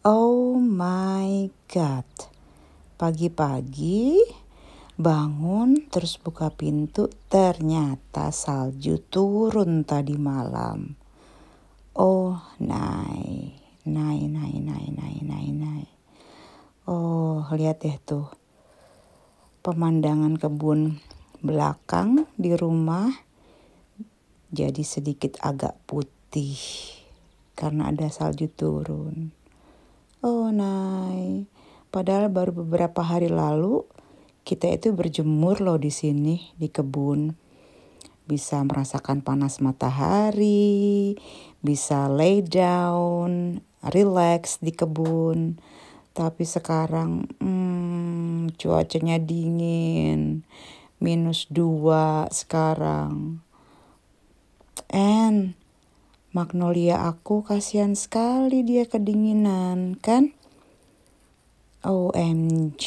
Oh my god. Pagi-pagi bangun terus buka pintu ternyata salju turun tadi malam. Oh nai, nai, nai, nai, nai, nai, nai. Oh lihat deh tuh pemandangan kebun belakang di rumah jadi sedikit agak putih karena ada salju turun. Oh, nai. Padahal baru beberapa hari lalu kita itu berjemur loh di sini di kebun. Bisa merasakan panas matahari, bisa lay down, relax di kebun. Tapi sekarang hmm, cuacanya dingin. Minus dua sekarang. And Magnolia aku kasihan sekali dia kedinginan kan? OMG.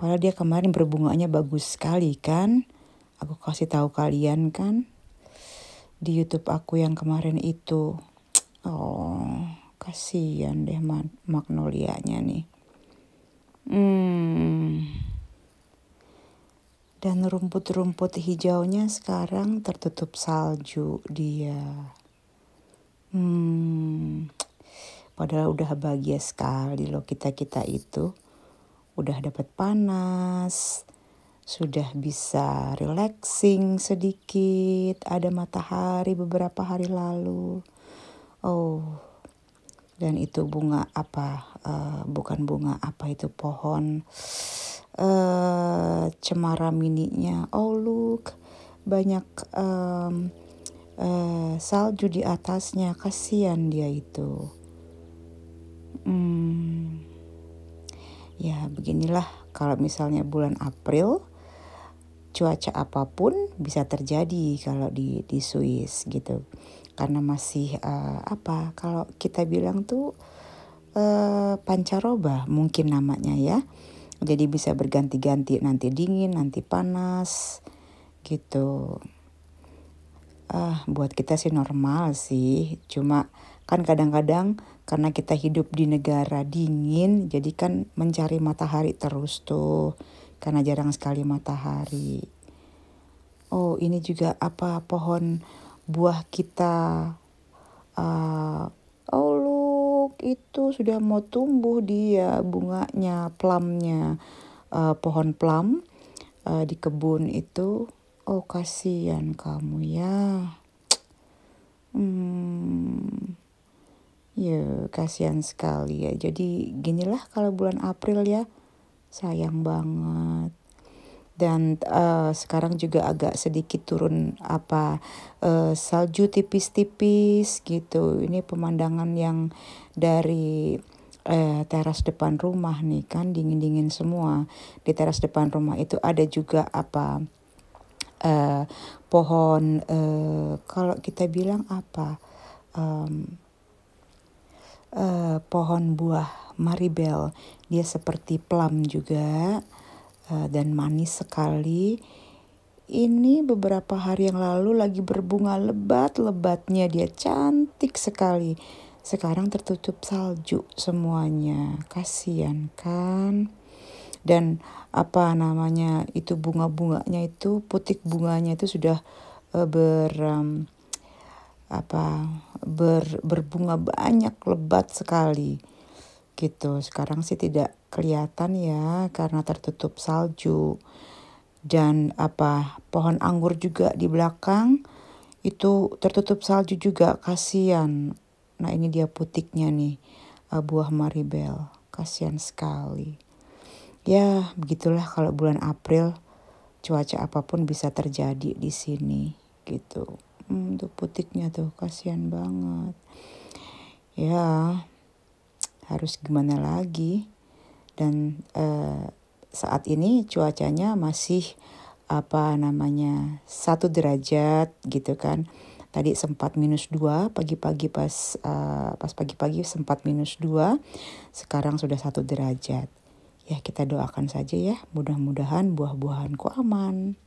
Padahal dia kemarin berbunganya bagus sekali kan? Aku kasih tahu kalian kan? Di YouTube aku yang kemarin itu. Oh, kasihan deh magnolianya nih. rumput-rumput hijaunya sekarang tertutup salju dia. Hmm, padahal udah bahagia sekali loh kita-kita itu. Udah dapat panas, sudah bisa relaxing sedikit, ada matahari beberapa hari lalu. Oh, dan itu bunga apa? Uh, bukan bunga apa itu pohon uh, cemara mininya oh look banyak um, uh, salju di atasnya kasian dia itu hmm, ya beginilah kalau misalnya bulan April cuaca apapun bisa terjadi kalau di di Swiss gitu karena masih uh, apa kalau kita bilang tuh uh, pancaroba mungkin namanya ya jadi bisa berganti-ganti nanti dingin, nanti panas gitu. Ah, buat kita sih normal sih. Cuma kan kadang-kadang karena kita hidup di negara dingin, jadi kan mencari matahari terus tuh. Karena jarang sekali matahari. Oh, ini juga apa pohon buah kita uh, itu sudah mau tumbuh dia bunganya, plumnya, uh, eh, pohon plum uh, eh, di kebun itu. Oh kasihan kamu ya. Hmm, ya kasihan sekali ya. Jadi ginilah kalau bulan April ya, sayang banget dan uh, sekarang juga agak sedikit turun apa uh, salju tipis-tipis gitu. Ini pemandangan yang dari uh, teras depan rumah nih kan dingin-dingin semua. Di teras depan rumah itu ada juga apa uh, pohon uh, kalau kita bilang apa um, uh, pohon buah maribel dia seperti plum juga Eh, dan manis sekali. Ini beberapa hari yang lalu lagi berbunga lebat-lebatnya dia cantik sekali. Sekarang tertutup salju semuanya. kasian kan? Dan apa namanya itu bunga-bunganya itu putik bunganya itu sudah eh, ber um, apa ber, berbunga banyak lebat sekali gitu. Sekarang sih tidak kelihatan ya karena tertutup salju. Dan apa pohon anggur juga di belakang itu tertutup salju juga kasihan. Nah, ini dia putiknya nih eh, buah maribel. Kasihan sekali. Ya, begitulah kalau bulan April cuaca apapun bisa terjadi di sini gitu. Hmm, tuh putiknya tuh kasihan banget. Ya, harus gimana lagi dan eh, saat ini cuacanya masih apa namanya satu derajat gitu kan tadi sempat minus dua pagi-pagi pas uh, pas pagi-pagi sempat minus dua sekarang sudah satu derajat ya kita doakan saja ya mudah-mudahan buah-buahanku aman